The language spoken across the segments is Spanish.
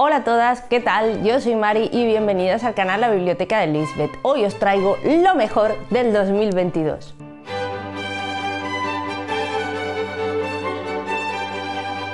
Hola a todas, ¿qué tal? Yo soy Mari y bienvenidas al canal La Biblioteca de Lisbeth. Hoy os traigo lo mejor del 2022.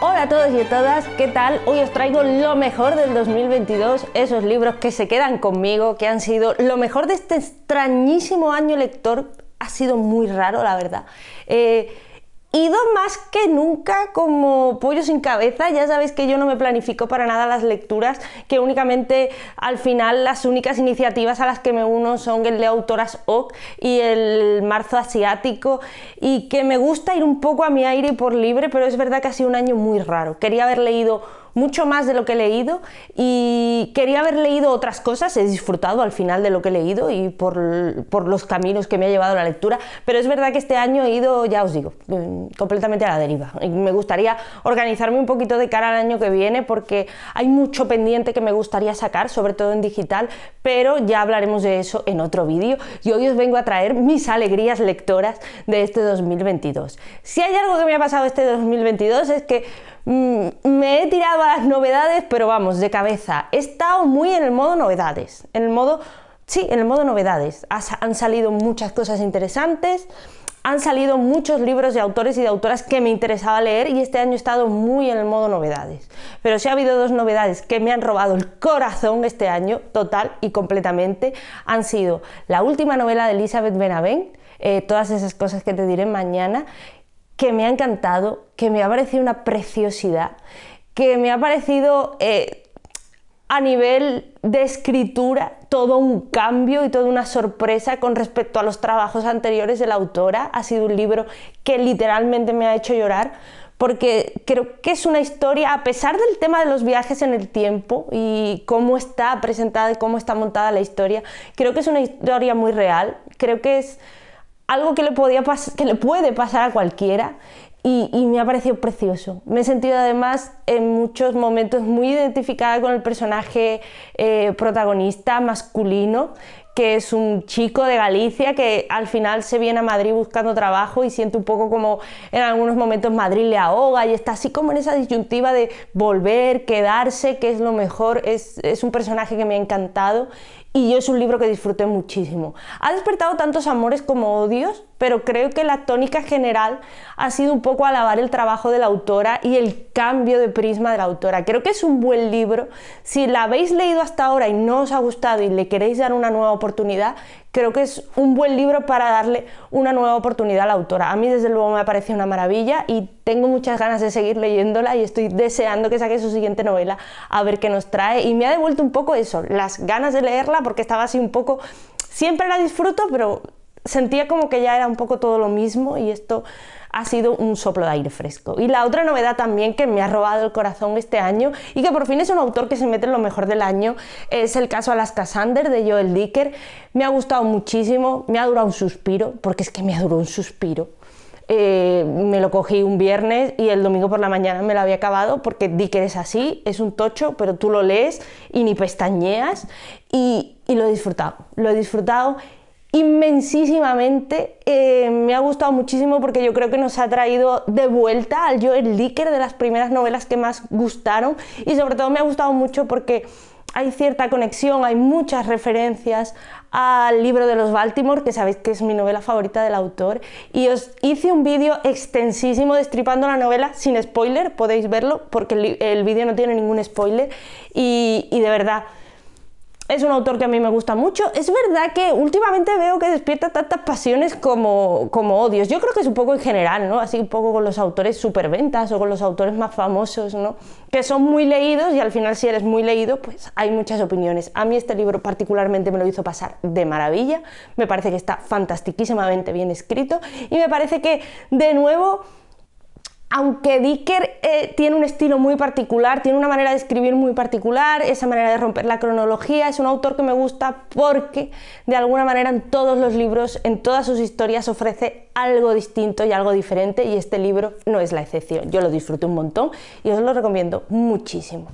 Hola a todos y a todas, ¿qué tal? Hoy os traigo lo mejor del 2022, esos libros que se quedan conmigo, que han sido lo mejor de este extrañísimo año lector. Ha sido muy raro, la verdad. Eh, ido más que nunca como pollo sin cabeza. Ya sabéis que yo no me planifico para nada las lecturas, que únicamente al final las únicas iniciativas a las que me uno son el de autoras OC y el marzo asiático y que me gusta ir un poco a mi aire por libre, pero es verdad que ha sido un año muy raro. Quería haber leído mucho más de lo que he leído y quería haber leído otras cosas, he disfrutado al final de lo que he leído y por, los caminos que me ha llevado la lectura, pero es verdad que este año he ido, ya os digo, mm, completamente a la deriva. Y me gustaría organizarme un poquito de cara al año que viene porque hay mucho pendiente que me gustaría sacar, sobre todo en digital, pero ya hablaremos de eso en otro vídeo y hoy os vengo a traer mis alegrías lectoras de este 2022. Si hay algo que me ha pasado este 2022 es que Mm, me he tirado a las novedades, pero vamos, de cabeza. He estado muy en el modo novedades, en el modo, sí, en el modo novedades. Han salido muchas cosas interesantes, han salido muchos libros de autores y de autoras que me interesaba leer y este año he estado muy en el modo novedades. Pero sí ha habido dos novedades que me han robado el corazón este año, total y completamente, han sido la última novela de Elizabeth Benavent, eh, todas esas cosas que te diré mañana, que me ha encantado, que me ha parecido una preciosidad, que me ha parecido eh, a nivel de escritura todo un cambio y toda una sorpresa con respecto a los trabajos anteriores de la autora. Ha sido un libro que literalmente me ha hecho llorar porque creo que es una historia, a pesar del tema de los viajes en el tiempo y cómo está presentada y cómo está montada la historia, creo que es una historia muy real, creo que es algo que le, podía que le puede pasar a cualquiera y, me ha parecido precioso. Me he sentido además en muchos momentos muy identificada con el personaje eh, protagonista masculino, que es un chico de Galicia que al final se viene a Madrid buscando trabajo y siente un poco como en algunos momentos Madrid le ahoga y está así como en esa disyuntiva de volver, quedarse, que es lo mejor. Es, es un personaje que me ha encantado y yo es un libro que disfruté muchísimo. Ha despertado tantos amores como odios, pero creo que la tónica general ha sido un poco alabar el trabajo de la autora y el cambio de prisma de la autora. Creo que es un buen libro. Si la habéis leído hasta ahora y no os ha gustado y le queréis dar una nueva oportunidad, creo que es un buen libro para darle una nueva oportunidad a la autora. A mí desde luego me ha parecido una maravilla y tengo muchas ganas de seguir leyéndola y estoy deseando que saque su siguiente novela a ver qué nos trae. Y me ha devuelto un poco eso, las ganas de leerla porque estaba así un poco... Siempre la disfruto, pero sentía como que ya era un poco todo lo mismo y esto ha sido un soplo de aire fresco. Y la otra novedad también que me ha robado el corazón este año y que por fin es un autor que se mete en lo mejor del año es el caso Alaska Sander de Joel Dicker. Me ha gustado muchísimo, me ha durado un suspiro, porque es que me ha durado un suspiro. Eh, me lo cogí un viernes y el domingo por la mañana me lo había acabado porque Dicker es así, es un tocho, pero tú lo lees y ni pestañeas y, y lo he disfrutado, lo he disfrutado inmensísimamente. Eh, me ha gustado muchísimo porque yo creo que nos ha traído de vuelta al Joel Licker de las primeras novelas que más gustaron y sobre todo me ha gustado mucho porque hay cierta conexión, hay muchas referencias al libro de los Baltimore, que sabéis que es mi novela favorita del autor, y os hice un vídeo extensísimo destripando la novela sin spoiler, podéis verlo porque el, vídeo no tiene ningún spoiler y de verdad es un autor que a mí me gusta mucho. Es verdad que últimamente veo que despierta tantas pasiones como, como odios. Yo creo que es un poco en general, ¿no? Así un poco con los autores superventas o con los autores más famosos, ¿no? Que son muy leídos y al final si eres muy leído, pues hay muchas opiniones. A mí este libro particularmente me lo hizo pasar de maravilla. Me parece que está fantastiquísimamente bien escrito y me parece que, de nuevo, aunque Dicker eh, tiene un estilo muy particular, tiene una manera de escribir muy particular, esa manera de romper la cronología, es un autor que me gusta porque de alguna manera en todos los libros, en todas sus historias ofrece algo distinto y algo diferente y este libro no es la excepción. Yo lo disfruto un montón y os lo recomiendo muchísimo.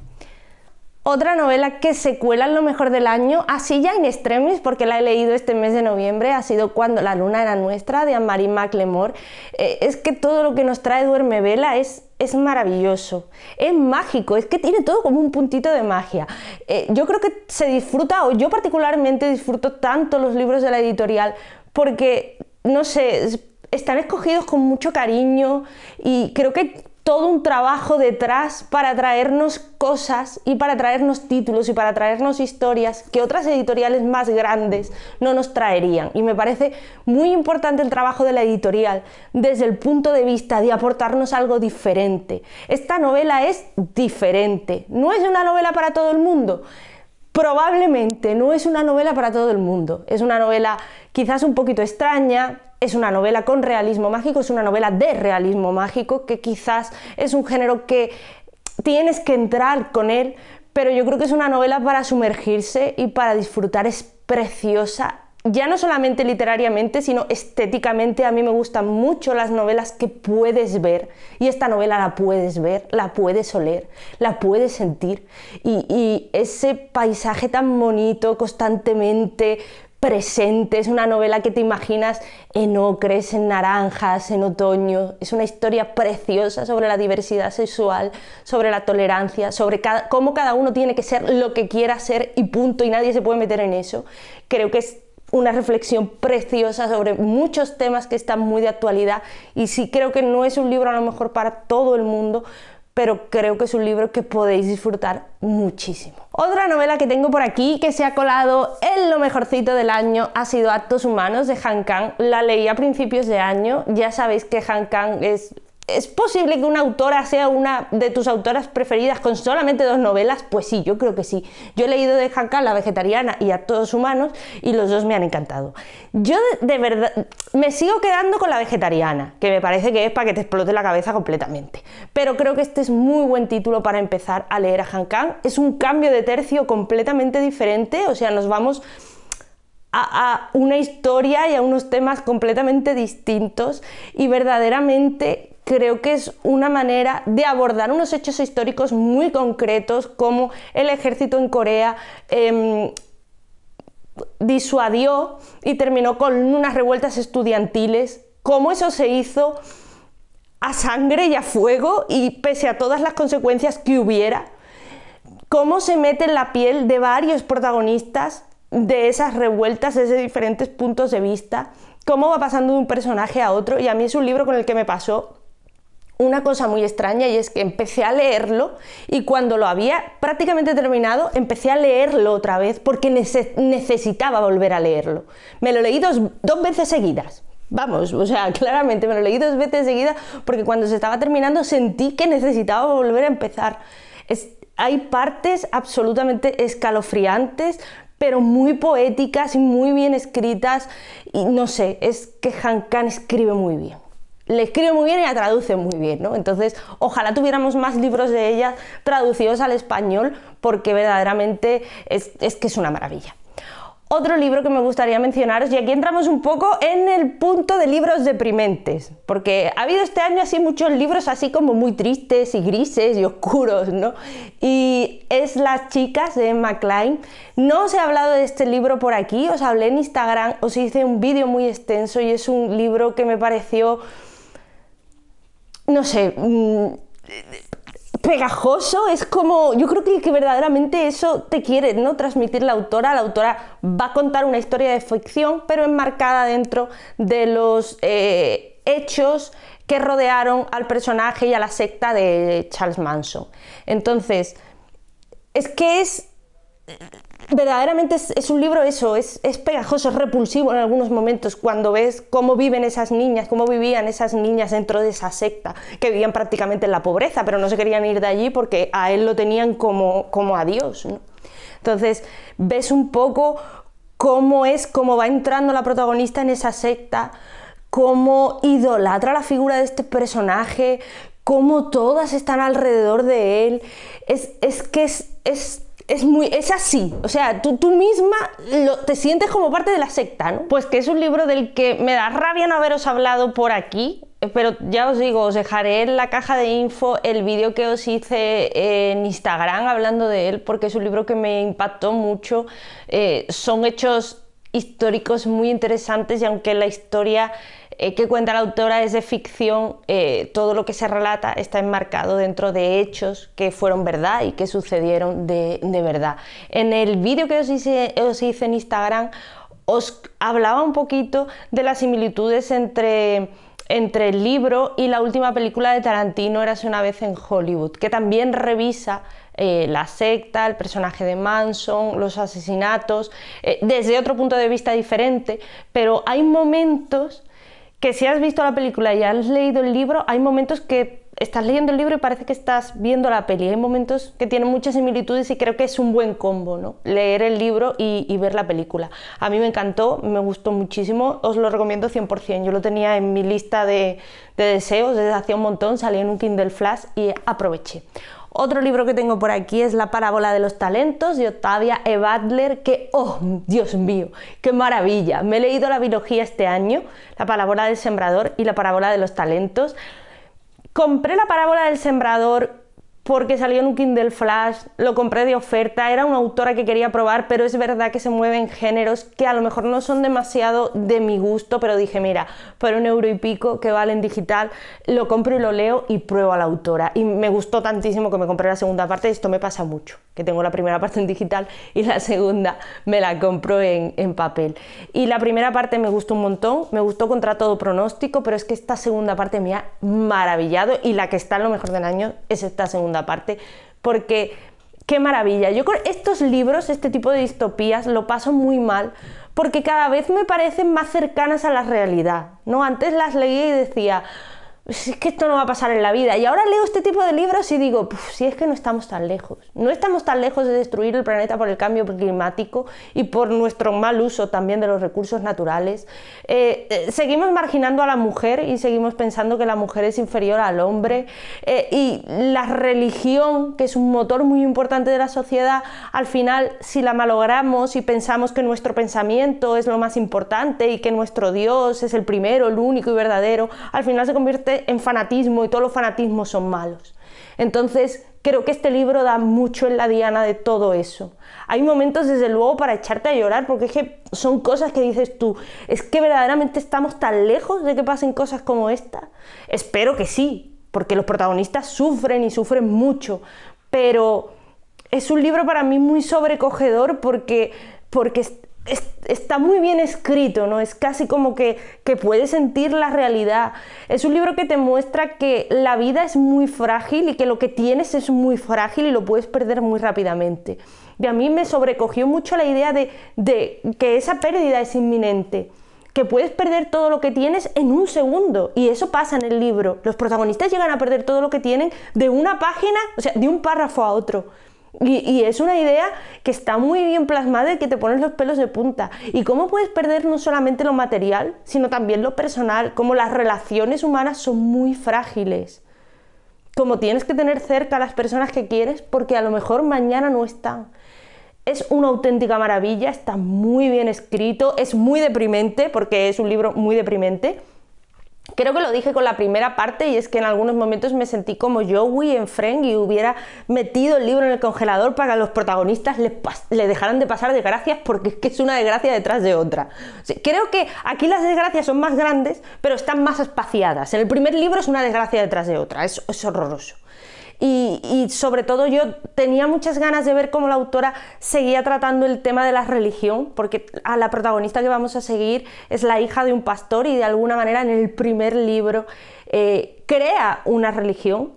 Otra novela que se cuela en lo mejor del año, así ya en extremis, porque la he leído este mes de noviembre, ha sido Cuando la luna era nuestra, de Anne-Marie McLemore. Eh, es que todo lo que nos trae Duerme Vela es, es maravilloso, es mágico, es que tiene todo como un puntito de magia. Eh, yo creo que se disfruta, o yo particularmente disfruto tanto los libros de la editorial, porque, no sé, están escogidos con mucho cariño y creo que todo un trabajo detrás para traernos cosas y para traernos títulos y para traernos historias que otras editoriales más grandes no nos traerían. Y me parece muy importante el trabajo de la editorial desde el punto de vista de aportarnos algo diferente. Esta novela es diferente, no es una novela para todo el mundo. Probablemente no es una novela para todo el mundo. Es una novela quizás un poquito extraña, es una novela con realismo mágico, es una novela de realismo mágico, que quizás es un género que tienes que entrar con él, pero yo creo que es una novela para sumergirse y para disfrutar, es preciosa. Ya no solamente literariamente, sino estéticamente, a mí me gustan mucho las novelas que puedes ver. Y esta novela la puedes ver, la puedes oler, la puedes sentir. Y, ese paisaje tan bonito, constantemente presente, es una novela que te imaginas en ocres, en naranjas, en otoño. Es una historia preciosa sobre la diversidad sexual, sobre la tolerancia, sobre cómo cada uno tiene que ser lo que quiera ser y punto, y nadie se puede meter en eso. Creo que es una reflexión preciosa sobre muchos temas que están muy de actualidad y sí creo que no es un libro a lo mejor para todo el mundo, pero creo que es un libro que podéis disfrutar muchísimo. Otra novela que tengo por aquí que se ha colado en lo mejorcito del año ha sido Actos Humanos de Han Kang. La leí a principios de año. Ya sabéis que Han Kang es ¿Es posible que una autora sea una de tus autoras preferidas con solamente dos novelas? Pues sí, yo creo que sí. Yo he leído de Kang La Vegetariana y A Todos Humanos y los dos me han encantado. Yo de, verdad me sigo quedando con La Vegetariana, que me parece que es para que te explote la cabeza completamente. Pero creo que este es muy buen título para empezar a leer a Kang. Es un cambio de tercio completamente diferente, o sea, nos vamos... a una historia y a unos temas completamente distintos y verdaderamente creo que es una manera de abordar unos hechos históricos muy concretos como el ejército en Corea. Em, disuadió y terminó con unas revueltas estudiantiles, cómo eso se hizo a sangre y a fuego y pese a todas las consecuencias que hubiera, cómo se mete en la piel de varios protagonistas de esas revueltas desde diferentes puntos de vista, cómo va pasando de un personaje a otro y a mí es un libro con el que me pasó una cosa muy extraña y es que empecé a leerlo y cuando lo había prácticamente terminado empecé a leerlo otra vez porque necesitaba volver a leerlo. Me lo leí dos, veces seguidas. Vamos, o sea, claramente me lo leí dos veces seguidas porque cuando se estaba terminando sentí que necesitaba volver a empezar. hay partes absolutamente escalofriantes, pero muy poéticas y muy bien escritas. Y no sé, es que Han Khan escribe muy bien le escribe muy bien y la traduce muy bien, ¿no? Entonces, ojalá tuviéramos más libros de ella traducidos al español, porque verdaderamente es, que es una maravilla. Otro libro que me gustaría mencionaros, y aquí entramos un poco en el punto de libros deprimentes, porque ha habido este año así muchos libros así como muy tristes y grises y oscuros, ¿no? Y es Las chicas de Emma Klein. No os he hablado de este libro por aquí, os hablé en Instagram, os hice un vídeo muy extenso y es un libro que me pareció no sé, mm, pegajoso, es como, yo creo que, verdaderamente eso te quiere ¿no? transmitir la autora, la autora va a contar una historia de ficción, pero enmarcada dentro de los eh, hechos que rodearon al personaje y a la secta de Charles Manson. Entonces, es que es verdaderamente es, un libro eso, es, es, pegajoso, es repulsivo en algunos momentos cuando ves cómo viven esas niñas, cómo vivían esas niñas dentro de esa secta, que vivían prácticamente en la pobreza, pero no se querían ir de allí porque a él lo tenían como, como a Dios. Entonces, ves un poco cómo es, cómo va entrando la protagonista en esa secta, cómo idolatra la figura de este personaje, cómo todas están alrededor de él. Es, es que es es muy es así, o sea, tú, tú misma lo, te sientes como parte de la secta, ¿no? Pues que es un libro del que me da rabia no haberos hablado por aquí, eh, pero ya os digo, os dejaré en la caja de info el vídeo que os hice en Instagram hablando de él, porque es un libro que me impactó mucho, eh, son hechos históricos muy interesantes y aunque la historia eh, que cuenta la autora es de ficción, eh, todo lo que se relata está enmarcado dentro de hechos que fueron verdad y que sucedieron de, verdad. En el vídeo que os hice, en Instagram os hablaba un poquito de las similitudes entre el libro y la última película de Tarantino, Érase una vez en Hollywood, que también revisa eh, la secta, el personaje de Manson, los asesinatos, desde otro punto de vista diferente, pero hay momentos que si has visto la película y has leído el libro, hay momentos que estás leyendo el libro y parece que estás viendo la peli. Hay momentos que tienen muchas similitudes y creo que es un buen combo, ¿no? Leer el libro y, ver la película. A mí me encantó, me gustó muchísimo, os lo recomiendo 100%. Yo lo tenía en mi lista de, deseos desde hacía un montón, salí en un Kindle Flash y aproveché. Otro libro que tengo por aquí es La parábola de los talentos de Octavia E. Butler, que, oh, Dios mío, qué maravilla. Me he leído la biología este año, la parábola del sembrador y la parábola de los talentos. Compré la parábola del sembrador porque salió en un Kindle Flash, lo compré de oferta, era una autora que quería probar, pero es verdad que se mueven géneros que a lo mejor no son demasiado de mi gusto, pero dije, mira, por un euro y pico que vale en digital, lo compro y lo leo y pruebo a la autora. Y me gustó tantísimo que me compré la segunda parte, esto me pasa mucho, que tengo la primera parte en digital y la segunda me la compro en, en papel. Y la primera parte me gustó un montón, me gustó contra todo pronóstico, pero es que esta segunda parte me ha maravillado y la que está lo mejor del año es esta segunda parte, porque qué maravilla. Yo con estos libros, este tipo de distopías, lo paso muy mal porque cada vez me parecen más cercanas a la realidad. ¿no? Antes las leía y decía, es que esto no va a pasar en la vida. Y ahora leo este tipo de libros y digo, si es que no estamos tan lejos. No estamos tan lejos de destruir el planeta por el cambio climático y por nuestro mal uso también de los recursos naturales. Eh, eh, seguimos marginando a la mujer y seguimos pensando que la mujer es inferior al hombre. Eh, y la religión, que es un motor muy importante de la sociedad, al final, si la malogramos y pensamos que nuestro pensamiento es lo más importante y que nuestro Dios es el primero, el único y verdadero, al final se convierte en fanatismo y todos los fanatismos son malos. Entonces, creo que este libro da mucho en la diana de todo eso. Hay momentos, desde luego, para echarte a llorar, porque es que son cosas que dices tú, es que verdaderamente estamos tan lejos de que pasen cosas como esta. Espero que sí, porque los protagonistas sufren y sufren mucho, pero es un libro para mí muy sobrecogedor porque, porque está muy bien escrito, ¿no? Es casi como que, que puedes sentir la realidad. Es un libro que te muestra que la vida es muy frágil y que lo que tienes es muy frágil y lo puedes perder muy rápidamente. Y a mí me sobrecogió mucho la idea de, de que esa pérdida es inminente que puedes perder todo lo que tienes en un segundo. Y eso pasa en el libro. Los protagonistas llegan a perder todo lo que tienen de una página, o sea, de un párrafo a otro. Y, es una idea que está muy bien plasmada y que te pones los pelos de punta. ¿Y cómo puedes perder no solamente lo material, sino también lo personal? Como las relaciones humanas son muy frágiles. Como tienes que tener cerca a las personas que quieres porque a lo mejor mañana no están. Es una auténtica maravilla, está muy bien escrito, es muy deprimente porque es un libro muy deprimente Creo que lo dije con la primera parte y es que en algunos momentos me sentí como Joey en Frank y hubiera metido el libro en el congelador para que a los protagonistas le dejaran de pasar desgracias porque es que es una desgracia detrás de otra. creo que aquí las desgracias son más grandes pero están más espaciadas. En el primer libro es una desgracia detrás de otra, es horroroso y, sobre todo yo tenía muchas ganas de ver cómo la autora seguía tratando el tema de la religión, porque a la protagonista que vamos a seguir es la hija de un pastor y de alguna manera en el primer libro eh, crea una religión,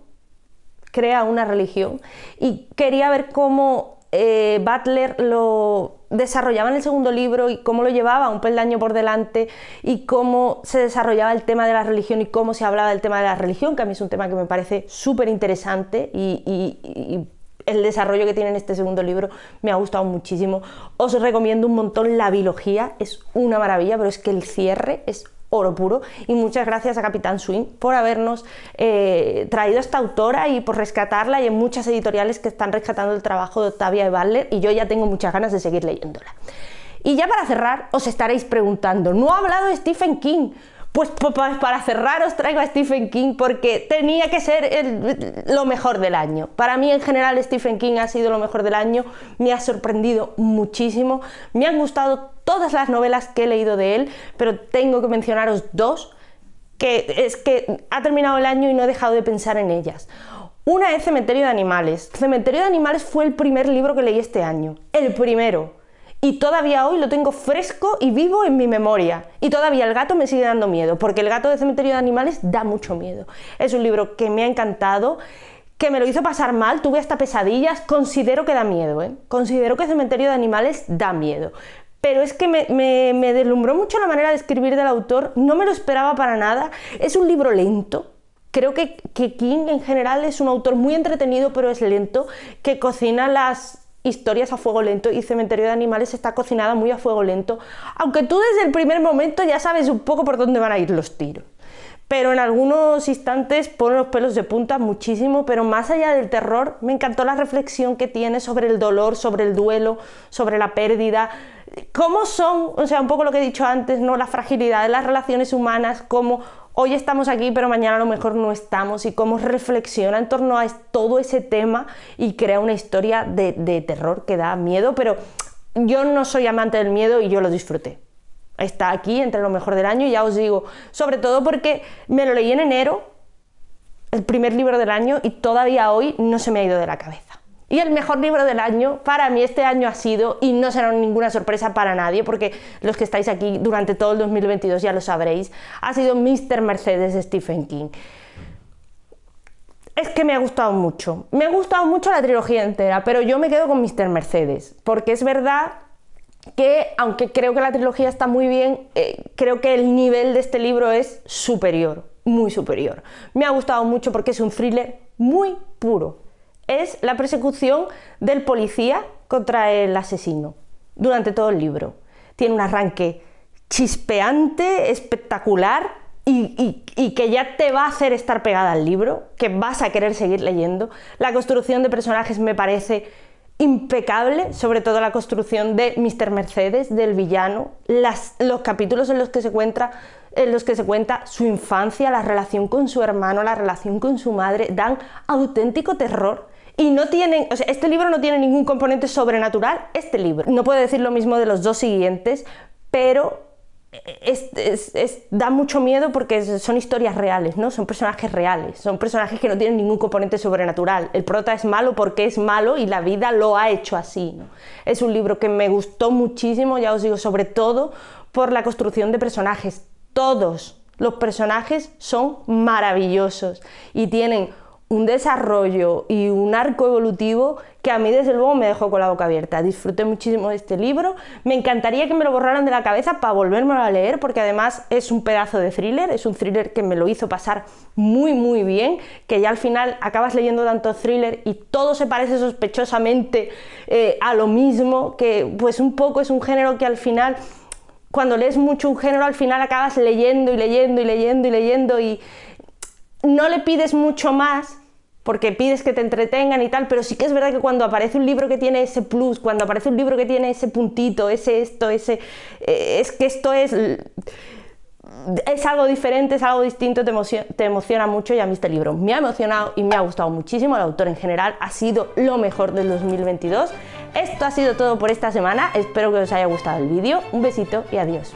crea una religión y quería ver cómo eh, Butler lo desarrollaba en el segundo libro y cómo lo llevaba un peldaño por delante y cómo se desarrollaba el tema de la religión y cómo se hablaba del tema de la religión, que a mí es un tema que me parece súper interesante y, y el desarrollo que tiene en este segundo libro me ha gustado muchísimo. Os recomiendo un montón la biología, es una maravilla, pero es que el cierre es oro puro. Y muchas gracias a Capitán Swing por habernos eh, traído esta autora y por rescatarla y en muchas editoriales que están rescatando el trabajo de Octavia Butler y yo ya tengo muchas ganas de seguir leyéndola. Y ya para cerrar, os estaréis preguntando, ¿no ha hablado Stephen King? Pues, pues, pues para cerrar os traigo a Stephen King porque tenía que ser el, lo mejor del año. Para mí en general Stephen King ha sido lo mejor del año, me ha sorprendido muchísimo, me han gustado todas las novelas que he leído de él, pero tengo que mencionaros dos que es que ha terminado el año y no he dejado de pensar en ellas. Una es Cementerio de Animales. Cementerio de Animales fue el primer libro que leí este año, el primero. Y todavía hoy lo tengo fresco y vivo en mi memoria. Y todavía el gato me sigue dando miedo, porque el gato de Cementerio de Animales da mucho miedo. Es un libro que me ha encantado, que me lo hizo pasar mal, tuve hasta pesadillas, considero que da miedo, ¿eh? Considero que Cementerio de Animales da miedo pero es que me, deslumbró mucho la manera de escribir del autor, no me lo esperaba para nada, es un libro lento, creo que, que, King en general es un autor muy entretenido, pero es lento, que cocina las historias a fuego lento y Cementerio de Animales está cocinada muy a fuego lento, aunque tú desde el primer momento ya sabes un poco por dónde van a ir los tiros pero en algunos instantes pone los pelos de punta muchísimo, pero más allá del terror, me encantó la reflexión que tiene sobre el dolor, sobre el duelo, sobre la pérdida, cómo son, o sea, un poco lo que he dicho antes, ¿no? La fragilidad de las relaciones humanas, cómo hoy estamos aquí, pero mañana a lo mejor no estamos, y cómo reflexiona en torno a todo ese tema y crea una historia de, de terror que da miedo, pero yo no soy amante del miedo y yo lo disfruté está aquí entre lo mejor del año, ya os digo, sobre todo porque me lo leí en enero, el primer libro del año, y todavía hoy no se me ha ido de la cabeza. Y el mejor libro del año para mí este año ha sido, y no será ninguna sorpresa para nadie, porque los que estáis aquí durante todo el 2022 ya lo sabréis, ha sido Mr. Mercedes de Stephen King. Es que me ha gustado mucho. Me ha gustado mucho la trilogía entera, pero yo me quedo con Mr. Mercedes, porque es verdad que aunque creo que la trilogía está muy bien, eh, creo que el nivel de este libro es superior, muy superior. Me ha gustado mucho porque es un thriller muy puro. Es la persecución del policía contra el asesino durante todo el libro. Tiene un arranque chispeante, espectacular y, que ya te va a hacer estar pegada al libro, que vas a querer seguir leyendo. La construcción de personajes me parece impecable, sobre todo la construcción de Mr. Mercedes, del villano, las, los capítulos en los, que se cuenta, en los que se cuenta su infancia, la relación con su hermano, la relación con su madre, dan auténtico terror. Y no tienen, este libro no tiene ningún componente sobrenatural, este libro. No puedo decir lo mismo de los dos siguientes, pero da mucho miedo porque son historias reales, ¿no? Son personajes reales, son personajes que no tienen ningún componente sobrenatural. El prota es malo porque es malo y la vida lo ha hecho así, Es un libro que me gustó muchísimo, ya os digo, sobre todo por la construcción de personajes. Todos los personajes son maravillosos y tienen un desarrollo y un arco evolutivo que a mí desde luego me dejó con la boca abierta. Disfruté muchísimo de este libro. Me encantaría que me lo borraran de la cabeza para volvérmelo a leer porque además es un pedazo de thriller, es un thriller que me lo hizo pasar muy muy bien, que ya al final acabas leyendo tanto thriller y todo se parece sospechosamente eh, a lo mismo, que pues un poco es un género que al final cuando lees mucho un género, al final acabas leyendo y leyendo y leyendo y leyendo y, no le pides mucho más porque pides que te entretengan y tal, pero sí que es verdad que cuando aparece un libro que tiene ese plus, cuando aparece un libro que tiene ese puntito, ese esto, ese... Eh, es que esto es... Es algo diferente, es algo distinto, te emociona, te emociona mucho y a mí este libro me ha emocionado y me ha gustado muchísimo. El autor en general ha sido lo mejor del 2022. Esto ha sido todo por esta semana, espero que os haya gustado el vídeo. Un besito y adiós.